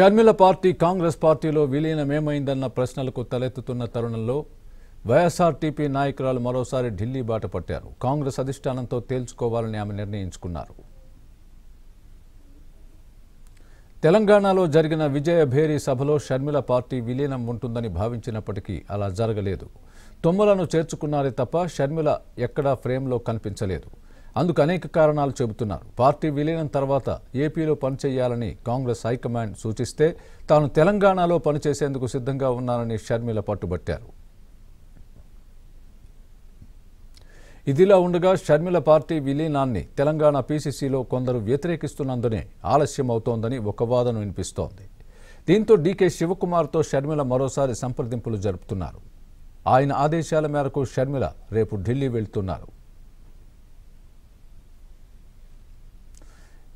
Sharmila party Congress పార్టీలో విలీనమేమైందన్న ప్రశ్నలకు తలెత్తుతున్న తరుణంలో వైఎస్ఆర్టీపీ నాయకురాలు మరోసారి ఢిల్లీ బాట పట్టారు కాంగ్రెస్ అధిష్టానంతో తేల్చుకోవాలని ఆమె నిర్ణయించుకున్నారు తెలంగాణలో జరిగిన విజయ భేరీ సభలో షర్మిల పార్టీ విలీనం ఉంటుందని భావించినప్పటికీ అలా జరగలేదు తొమ్మలను చేర్చుకున్నారే తప్ప షర్మిల ఎక్కడా ఫ్రేమ్లో కనిపించలేదు అందుకు అనేక కారణాలు చెబుతున్నారు పార్టీ విలీనం తర్వాత ఏపీలో పనిచేయాలని కాంగ్రెస్ హైకమాండ్ సూచిస్తే తాను తెలంగాణలో పనిచేసేందుకు సిద్ధంగా ఉన్నానని షర్మిల పట్టుబట్టారు ఇదిలా ఉండగా షర్మిల పార్టీ విలీనాన్ని తెలంగాణ పీసీసీలో కొందరు వ్యతిరేకిస్తున్నందునే ఆలస్యం అవుతోందని ఒక వాదన వినిపిస్తోంది దీంతో డీకే శివకుమార్తో షర్మిల మరోసారి సంప్రదింపులు జరుపుతున్నారు ఆయన ఆదేశాల మేరకు షర్మిల రేపు ఢిల్లీ వెళ్తున్నారు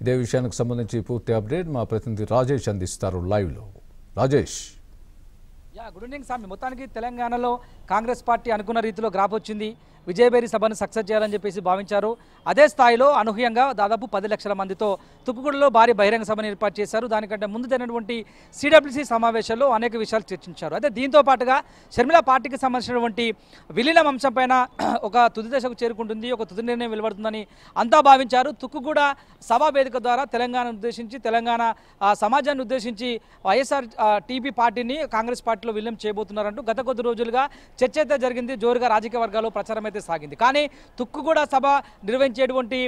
ఇదే విషయానికి సంబంధించి పూర్తి అప్డేట్ మా ప్రతినిధి రాజేష్ అందిస్తారు లైవ్లో రాజేష్ యా గుడ్ ఈవినింగ్ స్వామి మొత్తానికి తెలంగాణలో కాంగ్రెస్ పార్టీ అనుకున్న రీతిలో గ్రాప్ వచ్చింది విజయభేరి సభను సక్సెస్ చేయాలని చెప్పేసి భావించారు అదే స్థాయిలో అనూహ్యంగా దాదాపు పది లక్షల మందితో తుప్పుగూడలో భారీ బహిరంగ సభను ఏర్పాటు చేశారు దానికంటే ముందు జరిగినటువంటి సిడబ్ల్యూసీ సమావేశంలో అనేక విషయాలు చర్చించారు అయితే దీంతో పాటుగా షర్మిల పార్టీకి సంబంధించినటువంటి విలీనం అంశంపైన ఒక తుది దశకు చేరుకుంటుంది ఒక తుది నిర్ణయం వెలువడుతుందని అంతా భావించారు తుక్కుగూడ సభా వేదిక ద్వారా తెలంగాణ ఉద్దేశించి తెలంగాణ సమాజాన్ని ఉద్దేశించి వైఎస్ఆర్ టీపీ పార్టీని కాంగ్రెస్ పార్టీలో విలీనం చేయబోతున్నారంటూ గత కొద్ది రోజులుగా చర్చ అయితే జరిగింది జోరుగా రాజకీయ వర్గాల్లో ప్రచారం అయితే సాగింది కానీ తుక్కుగూడ సభ నిర్వహించేటువంటి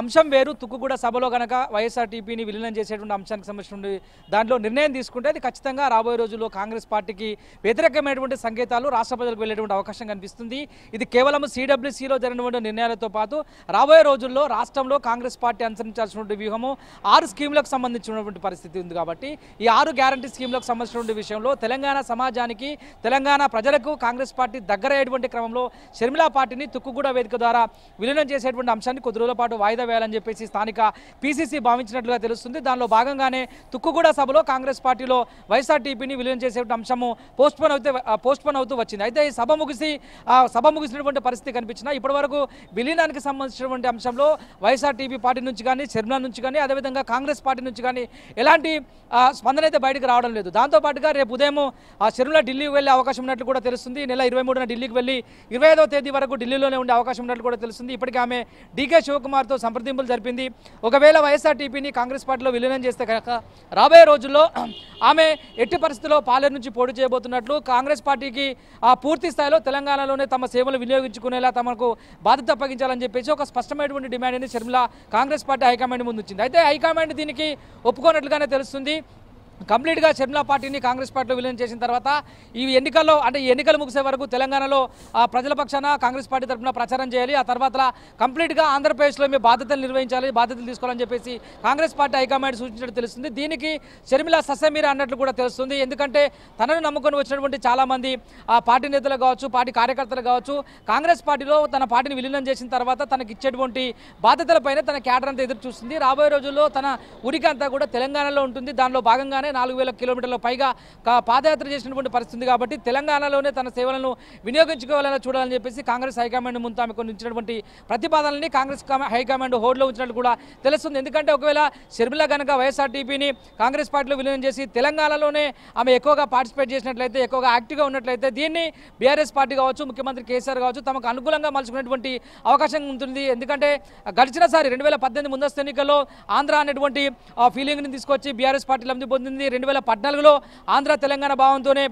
అంశం వేరు తుక్కుగూడ సభలో కనుక వైఎస్ఆర్టీపీని విలీనం చేసేటువంటి అంశానికి సంబంధించిన దాంట్లో నిర్ణయం తీసుకుంటే అది ఖచ్చితంగా రాబోయే రోజుల్లో కాంగ్రెస్ పార్టీకి వ్యతిరేకమైనటువంటి సంకేతాలు రాష్ట్ర ప్రజలకు వెళ్ళేటువంటి అవకాశం కనిపిస్తుంది ఇది కేవలం సిడబ్ల్యూసీలో జరిగినటువంటి నిర్ణయాలతో పాటు రాబోయే రోజుల్లో రాష్ట్రంలో కాంగ్రెస్ పార్టీ అనుసరించాల్సినటువంటి వ్యూహము ఆరు స్కీములకు సంబంధించినటువంటి పరిస్థితి ఉంది కాబట్టి ఈ ఆరు గ్యారంటీ స్కీములకు సంబంధించినటువంటి విషయంలో తెలంగాణ సమాజానికి తెలంగాణ ప్రజలకు కాంగ్రెస్ పార్టీ దగ్గరయ్యేటువంటి క్రమంలో షర్మిలా పార్టీ పార్టీని తుక్కుగూడ వేదిక ద్వారా విలీనం చేసేటువంటి అంశాన్ని కొద్ది రోజుల పాటు వాయిదా వేయాలని చెప్పేసి స్థానిక పీసీసీ భావించినట్లుగా తెలుస్తుంది దానిలో భాగంగానే తుక్కుగూడ సభలో కాంగ్రెస్ పార్టీలో టీపీని విలీనం చేసేటువంటి అంశము పోస్ట్పోన్ అవుతే పోస్ట్పోన్ అవుతూ వచ్చింది అయితే ఈ సభ ముగిసి సభ ముగిసినటువంటి పరిస్థితి కనిపించిన ఇప్పటివరకు విలీనానికి సంబంధించినటువంటి అంశంలో టీపీ పార్టీ నుంచి కానీ శర్మిలా నుంచి కానీ అదేవిధంగా కాంగ్రెస్ పార్టీ నుంచి కానీ ఎలాంటి స్పందన అయితే బయటకు రావడం లేదు దాంతోపాటుగా రేపు ఉదయం ఆ శర్మిల ఢిల్లీకి వెళ్ళే అవకాశం ఉన్నట్లు కూడా తెలుస్తుంది నెల ఇరవై మూడున ఢిల్లీకి వెళ్ళి ఇరవై తేదీ వరకు వరకు ఢిల్లీలోనే ఉండే అవకాశం ఉన్నట్లు కూడా తెలుస్తుంది ఇప్పటికే ఆమె డీకే శివకుమార్తో సంప్రదింపులు జరిపింది ఒకవేళ వైఎస్ఆర్టీపీని కాంగ్రెస్ పార్టీలో విలీనం చేస్తే కనుక రాబోయే రోజుల్లో ఆమె ఎట్టి పరిస్థితుల్లో పాలేరు నుంచి పోటీ చేయబోతున్నట్లు కాంగ్రెస్ పార్టీకి ఆ పూర్తి స్థాయిలో తెలంగాణలోనే తమ సేవలు వినియోగించుకునేలా తమకు బాధ్యత అప్పగించాలని చెప్పేసి ఒక స్పష్టమైనటువంటి డిమాండ్ అనేది షర్మిల కాంగ్రెస్ పార్టీ హైకమాండ్ ముందు వచ్చింది అయితే హైకమాండ్ దీనికి ఒప్పుకోనట్లుగానే తెలుస్తుంది కంప్లీట్గా షర్మిలా పార్టీని కాంగ్రెస్ పార్టీలో విలీనం చేసిన తర్వాత ఈ ఎన్నికల్లో అంటే ఎన్నికలు ముగిసే వరకు తెలంగాణలో ప్రజల పక్షాన కాంగ్రెస్ పార్టీ తరఫున ప్రచారం చేయాలి ఆ తర్వాత కంప్లీట్గా ఆంధ్రప్రదేశ్లో మీ బాధ్యతలు నిర్వహించాలి బాధ్యతలు తీసుకోవాలని చెప్పేసి కాంగ్రెస్ పార్టీ హైకమాండ్ సూచించినట్టు తెలుస్తుంది దీనికి షర్మిలా ససమీర అన్నట్లు కూడా తెలుస్తుంది ఎందుకంటే తనను నమ్ముకొని వచ్చినటువంటి చాలామంది ఆ పార్టీ నేతలు కావచ్చు పార్టీ కార్యకర్తలు కావచ్చు కాంగ్రెస్ పార్టీలో తన పార్టీని విలీనం చేసిన తర్వాత తనకి ఇచ్చేటువంటి బాధ్యతలపైన తన కేటర్ అంతా ఎదురు చూస్తుంది రాబోయే రోజుల్లో తన ఉరికి అంతా కూడా తెలంగాణలో ఉంటుంది దానిలో భాగంగానే భాగంగానే నాలుగు వేల కిలోమీటర్ల పైగా పాదయాత్ర చేసినటువంటి పరిస్థితి కాబట్టి తెలంగాణలోనే తన సేవలను వినియోగించుకోవాలని చూడాలని చెప్పేసి కాంగ్రెస్ హైకమాండ్ ముందు ఆమెకు ఉంచినటువంటి ప్రతిపాదనని కాంగ్రెస్ హైకమాండ్ హోడ్లో ఉంచినట్లు కూడా తెలుస్తుంది ఎందుకంటే ఒకవేళ షర్మిల కనుక వైఎస్ఆర్టీపీని కాంగ్రెస్ పార్టీలో విలీనం చేసి తెలంగాణలోనే ఆమె ఎక్కువగా పార్టిసిపేట్ చేసినట్లయితే ఎక్కువగా యాక్టివ్గా ఉన్నట్లయితే దీన్ని బీఆర్ఎస్ పార్టీ కావచ్చు ముఖ్యమంత్రి కేసీఆర్ కావచ్చు తమకు అనుకూలంగా మలుచుకునేటువంటి అవకాశం ఉంటుంది ఎందుకంటే గడిచినసారి రెండు వేల పద్దెనిమిది ముందస్తు ఎన్నికల్లో ఆంధ్ర అనేటువంటి ఫీలింగ్ని తీసుకొచ్చి బీఆర్ఎస్ పార్టీ లబ్ధి పొందింది కనిపిస్తుంది రెండు వేల పద్నాలుగులో ఆంధ్ర తెలంగాణ భావంతోనే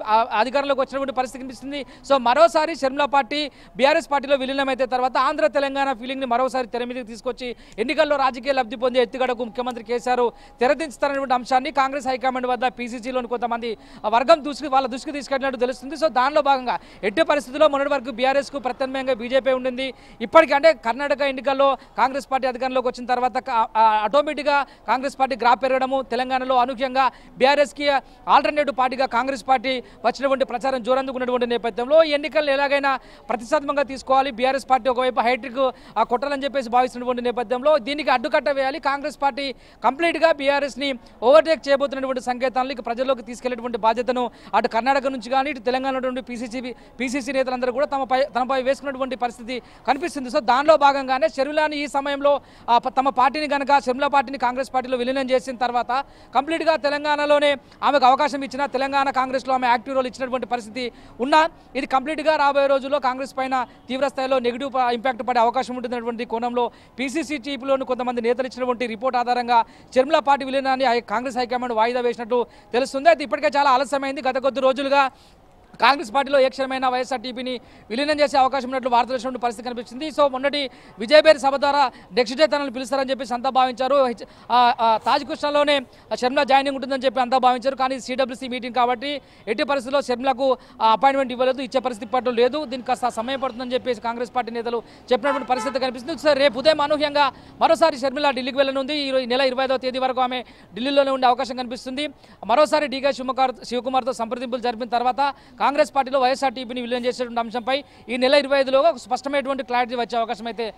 అధికారంలోకి వచ్చినటువంటి పరిస్థితి కనిపిస్తుంది సో మరోసారి షర్మిలా పార్టీ బీఆర్ఎస్ పార్టీలో విలీనమైతే తర్వాత ఆంధ్ర తెలంగాణ ఫీలింగ్ని మరోసారి తెర మీదకి తీసుకొచ్చి ఎన్నికల్లో రాజకీయ లబ్ధి పొందే ఎత్తుగడకు ముఖ్యమంత్రి కేసీఆర్ తెరదించుతారనేటువంటి అంశాన్ని కాంగ్రెస్ హైకమాండ్ వద్ద పీసీసీలోని కొంతమంది వర్గం దూసుకు వాళ్ళ దృష్టికి తీసుకెళ్ళినట్టు తెలుస్తుంది సో దానిలో భాగంగా ఎట్టి పరిస్థితుల్లో మొన్నటి వరకు బీఆర్ఎస్కు ప్రత్యామ్నాయంగా బీజేపీ ఉండింది ఇప్పటికీ అంటే కర్ణాటక ఎన్నికల్లో కాంగ్రెస్ పార్టీ అధికారంలోకి వచ్చిన తర్వాత ఆటోమేటిక్గా కాంగ్రెస్ పార్టీ గ్రాప్ పెరగడము తెలంగాణలో అనూహ్యంగా బీఆర్ఎస్కి ఆల్టర్నేటివ్ పార్టీగా కాంగ్రెస్ పార్టీ వచ్చినటువంటి ప్రచారం జోరందుకున్నటువంటి నేపథ్యంలో ఎన్నికలను ఎలాగైనా ప్రతిష్టాత్మకంగా తీసుకోవాలి బీఆర్ఎస్ పార్టీ ఒకవైపు హైట్రిక్ కొట్టాలని చెప్పేసి భావిస్తున్నటువంటి నేపథ్యంలో దీనికి అడ్డుకట్ట వేయాలి కాంగ్రెస్ పార్టీ కంప్లీట్గా బీఆర్ఎస్ని ఓవర్టేక్ చేయబోతున్నటువంటి సంకేతాలను ప్రజల్లోకి తీసుకెళ్లేటువంటి బాధ్యతను అటు కర్ణాటక నుంచి కానీ ఇటు తెలంగాణ నుండి పీసీసీ పీసీసీ నేతలందరూ కూడా తమపై తమపై వేసుకున్నటువంటి పరిస్థితి కనిపిస్తుంది సో దానిలో భాగంగానే షర్మిలాని ఈ సమయంలో తమ పార్టీని కనుక షర్మిలా పార్టీని కాంగ్రెస్ పార్టీలో విలీనం చేసిన తర్వాత కంప్లీట్గా తెలంగాణ తెలంగాణలోనే ఆమెకు అవకాశం ఇచ్చిన తెలంగాణ కాంగ్రెస్లో ఆమె యాక్టివ్ రోల్ ఇచ్చినటువంటి పరిస్థితి ఉన్నా ఇది కంప్లీట్గా రాబోయే రోజుల్లో కాంగ్రెస్ పైన తీవ్రస్థాయిలో నెగిటివ్ ఇంపాక్ట్ పడే అవకాశం ఉంటున్నటువంటి కోణంలో పీసీసీ చీఫ్లోని కొంతమంది నేతలు ఇచ్చినటువంటి రిపోర్ట్ ఆధారంగా చర్మల పార్టీ విలీనాన్ని కాంగ్రెస్ హైకమాండ్ వాయిదా వేసినట్టు తెలుస్తుంది అయితే ఇప్పటికే చాలా ఆలస్యమైంది గత కొద్ది రోజులుగా కాంగ్రెస్ పార్టీలో ఏ క్షణమైన వైఎస్ఆర్టీపీని విలీనం చేసే అవకాశం ఉన్నట్లు వార్తలు వచ్చినటువంటి పరిస్థితి కనిపిస్తుంది సో మొన్నటి విజయభేరి సభ ద్వారా నెక్స్ట్ డే తనను పిలుస్తారని చెప్పి అంతా భావించారు తాజ్ కృష్ణలోనే షర్మిల జాయినింగ్ ఉంటుందని చెప్పి అంతా భావించారు కానీ సిడబ్ల్యూసీ మీటింగ్ కాబట్టి ఎట్టి పరిస్థితుల్లో షర్మిలకు అపాయింట్మెంట్ ఇవ్వలేదు ఇచ్చే పరిస్థితి పట్టు లేదు దీనికి కాస్త సమయం పడుతుందని చెప్పేసి కాంగ్రెస్ పార్టీ నేతలు చెప్పినటువంటి పరిస్థితి కనిపిస్తుంది సార్ రేపు ఉదయం అనూహ్యంగా మరోసారి షర్మిల ఢిల్లీకి వెళ్ళనుంది ఈ నెల ఇరవై తేదీ వరకు ఆమె ఢిల్లీలోనే ఉండే అవకాశం కనిపిస్తుంది మరోసారి డీకే శివకుమార్ శివకుమార్తో సంప్రదింపులు జరిపిన తర్వాత కాంగ్రెస్ పార్టీలో వైఎస్ఆర్టీపీని విలీనం చేసేటువంటి అంశంపై ఈ నెల ఇరవై ఐదులో స్పష్టమైనటువంటి క్లారిటీ వచ్చే అవకాశం అయితే